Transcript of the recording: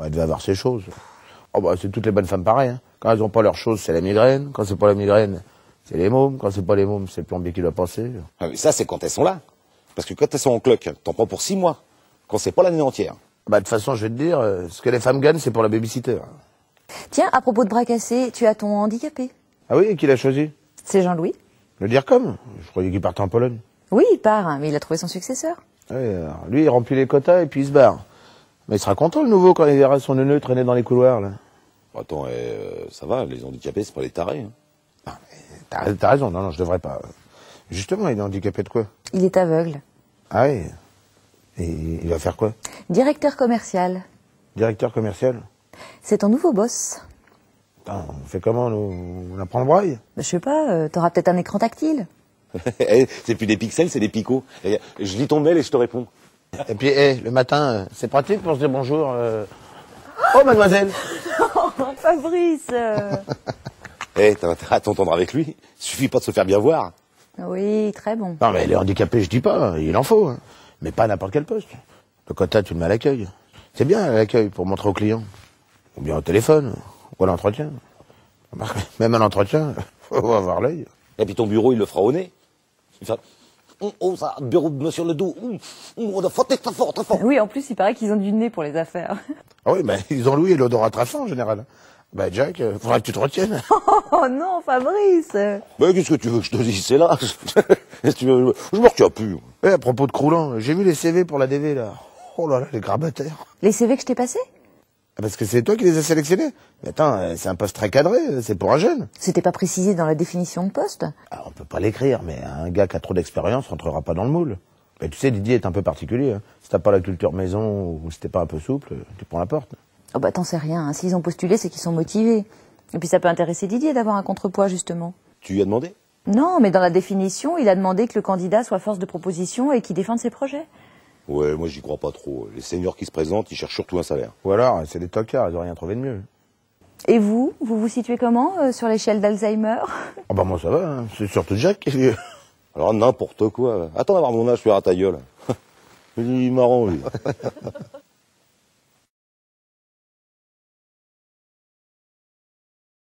Elle devait avoir ses choses. Oh bah, c'est toutes les bonnes femmes pareilles. Hein. Quand elles n'ont pas leurs choses, c'est la migraine. Quand c'est pas la migraine, c'est les mômes. Quand c'est pas les mômes, c'est le plombier qui doit penser. Ah mais ça, c'est quand elles sont là. Parce que quand elles sont en cloque, t'en prends pour six mois. Quand c'est pas l'année entière. Bah, de toute façon, je vais te dire, euh, ce que les femmes gagnent, c'est pour la babysitter. Tiens, à propos de bras cassés, tu as ton handicapé. Ah oui, et qui l'a choisi C'est Jean-Louis. Le dire comme Je croyais qu'il partait en Pologne. Oui, il part, hein, mais il a trouvé son successeur. lui, il remplit les quotas et puis il se barre. Mais il sera content le nouveau quand il verra son neveu traîner dans les couloirs là. Attends, euh, ça va, les handicapés, c'est pas les tarés. Hein. Ah, t'as raison, non, je devrais pas. Justement, il est handicapé de quoi Il est aveugle. Ah oui Et il va faire quoi Directeur commercial. Directeur commercial C'est ton nouveau boss. Attends, on fait comment, On apprend le braille Je sais pas, euh, t'auras peut-être un écran tactile. Eh, c'est plus des pixels, c'est des picots. Eh, je lis ton mail et je te réponds. Et puis, eh, le matin, euh, c'est pratique pour se dire bonjour. Euh. Oh, mademoiselle Oh, Fabrice euh. Eh, t'as intérêt à t'entendre avec lui. Suffit pas de se faire bien voir. Oui, très bon. Non, mais est handicapée, je dis pas, il en faut. Hein. Mais pas n'importe quel poste. Le quota, tu le mets à l'accueil. C'est bien, l'accueil, pour montrer aux clients. Ou bien au téléphone, ou à l'entretien. Même à l'entretien, faut avoir l'œil. Et puis ton bureau, il le fera au nez oh, ça de sur le dos, on très fort, très fort. Oui, en plus, il paraît qu'ils ont du nez pour les affaires. Ah oui, mais ils ont loué l'odorat très en général. Ben Jack, il euh, faudra que tu te retiennes. Oh non, Fabrice Ben qu'est-ce que tu veux que je te dise, c'est là. je me retiens plus. Et eh, à propos de Croulant, j'ai vu les CV pour la DV là. Oh là là, les grabataires. Les CV que je t'ai passés ah, parce que c'est toi qui les as sélectionnés. Mais attends, euh, c'est un poste très cadré, euh, c'est pour un jeune. C'était pas précisé dans la définition de poste ah, On peut pas l'écrire, mais un gars qui a trop d'expérience rentrera pas dans le moule. Mais tu sais, Didier est un peu particulier. Hein. Si t'as pas la culture maison ou si t'es pas un peu souple, euh, tu prends la porte. Oh bah t'en sais rien, hein. s'ils ont postulé, c'est qu'ils sont motivés. Et puis ça peut intéresser Didier d'avoir un contrepoids, justement. Tu lui as demandé Non, mais dans la définition, il a demandé que le candidat soit force de proposition et qu'il défende ses projets. Ouais, moi j'y crois pas trop. Les seniors qui se présentent, ils cherchent surtout un salaire. Ou alors, c'est des tocards, hein, ils n'ont rien trouvé de mieux. Et vous, vous vous situez comment euh, sur l'échelle d'Alzheimer Ah bah moi ça va, hein. c'est surtout Jack qui est Alors n'importe quoi. Attends d'avoir mon âge, je suis à ta gueule. il est marrant lui.